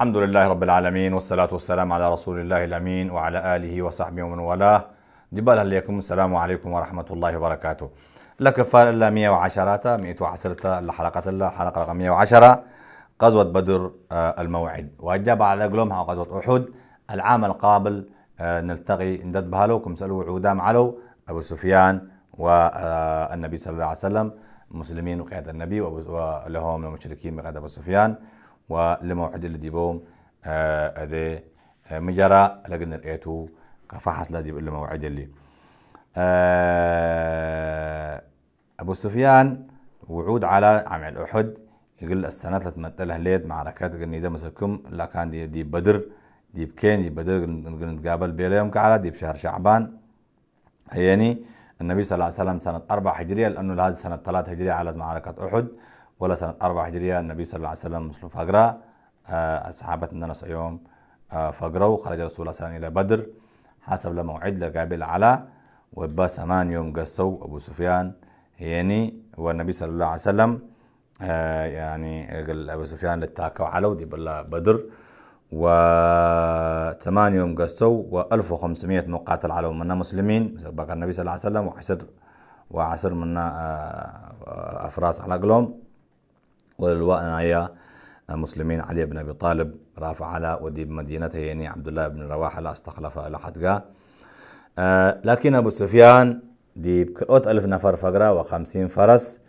الحمد لله رب العالمين والصلاة والسلام على رسول الله الأمين وعلى آله وصحبه ومن والاه جبال عليكم السلام عليكم ورحمة الله وبركاته لكفار الله 110 110 الحلقة الله حلقة رقم 110 غزوة بدر آه، الموعد وأجاب على قلومها غزوة أحد العام القابل آه، نلتقي ندد بهالو سألوا عودام علو أبو سفيان والنبي آه، صلى الله عليه وسلم مسلمين وقيادة النبي ولهم المشركين بقيادة أبو سفيان ولموعد اللي ديبوم هذا آه، آه، مجرى لقنا الايتو كفحص لديب لموعد اللي آه، ابو سفيان وعود على عام احد يقول السنة تمثلها ليد معركات قلني ده مسلكم لا كان دي, دي بدر دي بكين دي بدر نتقابل يوم كعلى دي بشهر شعبان هيني النبي صلى الله عليه وسلم سنة أربعة هجرية لأنه هذه سنة ثلاث هجرية على معركة أحد ولا سنة أربعة هجرية النبي صلى الله عليه وسلم مسلم فقرة الصحابة آه، الناس يوم فقرة آه، وخرج رسول الله صلى الله عليه وسلم إلى بدر حسب لموعد لقابل على وبا ثمان يوم قصوا أبو سفيان يعني والنبي صلى الله عليه وسلم آه، يعني قال أبو سفيان للتاكو على ودي بدر ثمان يوم قصوا و1500 مقاتل على منا مسلمين بقى النبي صلى الله عليه وسلم وعشر وعشر منا أفراس على قلوم وللواء نايا مسلمين علي بن أبي طالب رافع على ودي بمدينته يعني عبد الله بن رواحة لا استخلف حدقا أه لكن أبو سفيان دي بكرؤت ألف نفر فقرة وخمسين فرس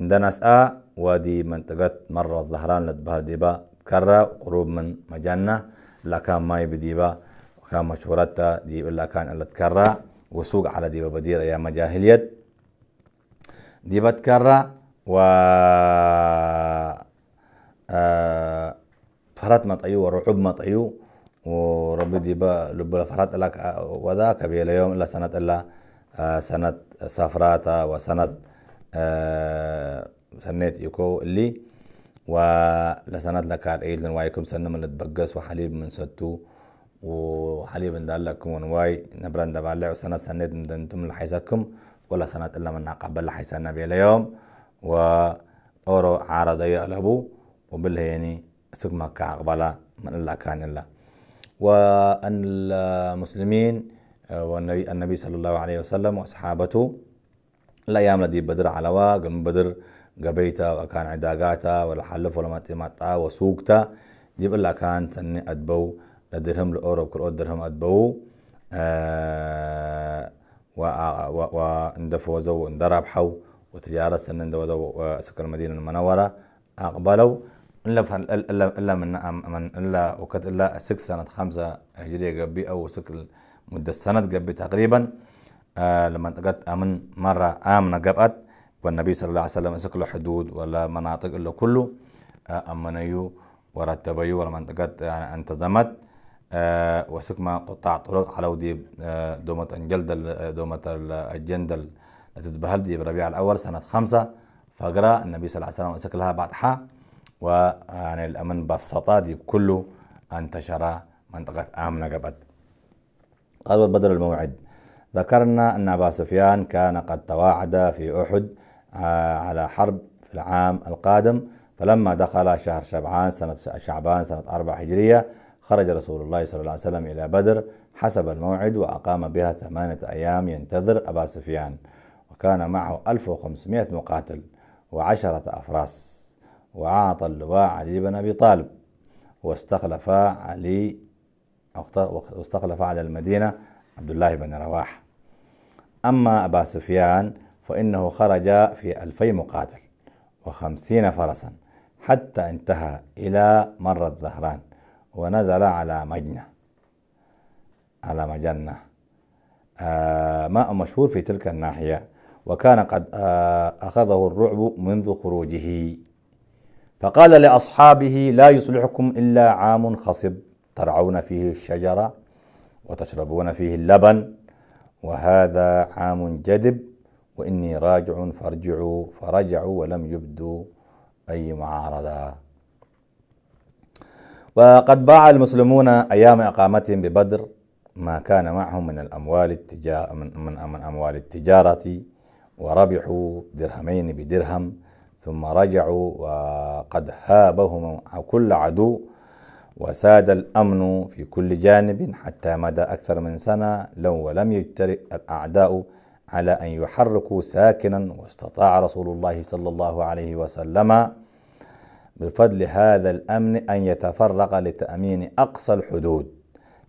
عندنا سأ ودي منطقة مرة الظهران لدبها ديبا كرة قروب من مجنة لا كان ماي بديبا وكان مشهورتها دي إلا كان الا تكرى وسوق على ديبا بديرة يا مجاهلية ديبا تكرى و آه، فرات ما طيو ورعب ما مطيو وربي ديبا لب فرات لك وذاك آه، بيل يوم إلا سنة إلا آه، سنة سافراتا وسنة سنه يكو اللي ولسنة لك على إيدن وايكم سنة من تبقس وحليب من ستو وحليب من دالكم ونواي نبرن دبالع وسنة سنة دنتم لحيزكم ولا سنة إلا من نعقب لحيسنا بيل يوم وأورو عارض يقلبوا وبله يعني سقما كعقبلة من الله كان الله وأن المسلمين والنبي النبي صلى الله عليه وسلم وأصحابته لا يامل دي بدر علوا قم بدر قبيتا وكان عداقاتا ولا حلف ولا ماتماتا وسوقتا دي بلا كان تني أدبو لدرهم لأوروب كل درهم أدبو آه و و وتجارة سنن دو دو سكر المدينة المنورة أقبلوا إلا إلا من من إلا وقت إلا سك سنة خمسة هجرية قبي أو سك مدة سنة قبي تقريبا آه لما قد أمن مرة آمنة قبأت والنبي صلى الله عليه وسلم سك له حدود ولا مناطق إلا كله آه أمنيو ورتبيو ولا منطقة يعني انتظمت آه وسكما قطع طرق على ودي آه، دومة أنجلد دومة الجندل أتت دي بربيع الأول سنة خمسة فقرا النبي صلى الله عليه وسلم أمسك لها بعضها وعن الأمن بسطة دي كله انتشر منطقة آمنة قبل قبل بدر الموعد ذكرنا أن أبا سفيان كان قد تواعد في أحد آه، على حرب في العام القادم فلما دخل شهر شعبان سنة شعبان سنة أربع هجرية خرج رسول الله صلى الله عليه وسلم إلى بدر حسب الموعد وأقام بها ثمانية أيام ينتظر أبا سفيان وكان معه 1500 مقاتل وعشرة أفراس وأعطى اللواء علي بن أبي طالب واستخلف علي واستخلف على المدينة عبد الله بن رواح أما أبا سفيان فإنه خرج في ألفي مقاتل وخمسين فرسا حتى انتهى إلى مر الظهران ونزل على مجنة على مجنة آه ماء مشهور في تلك الناحية وكان قد آه، أخذه الرعب منذ خروجه فقال لأصحابه لا يصلحكم إلا عام خصب ترعون فيه الشجرة وتشربون فيه اللبن وهذا عام جدب وإني راجع فارجعوا فرجعوا ولم يبدوا أي معارضة وقد باع المسلمون أيام إقامتهم ببدر ما كان معهم من الأموال التجارة من, من, من أموال التجارة وربحوا درهمين بدرهم ثم رجعوا وقد هابهم كل عدو وساد الأمن في كل جانب حتى مدى أكثر من سنة لو ولم يجترئ الأعداء على أن يحركوا ساكنا واستطاع رسول الله صلى الله عليه وسلم بفضل هذا الأمن أن يتفرق لتأمين أقصى الحدود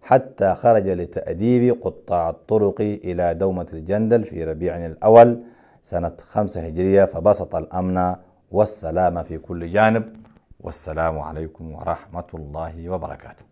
حتى خرج لتأديب قطاع الطرق إلى دومة الجندل في ربيع الأول سنة خمسة هجرية فبسط الأمن والسلام في كل جانب والسلام عليكم ورحمة الله وبركاته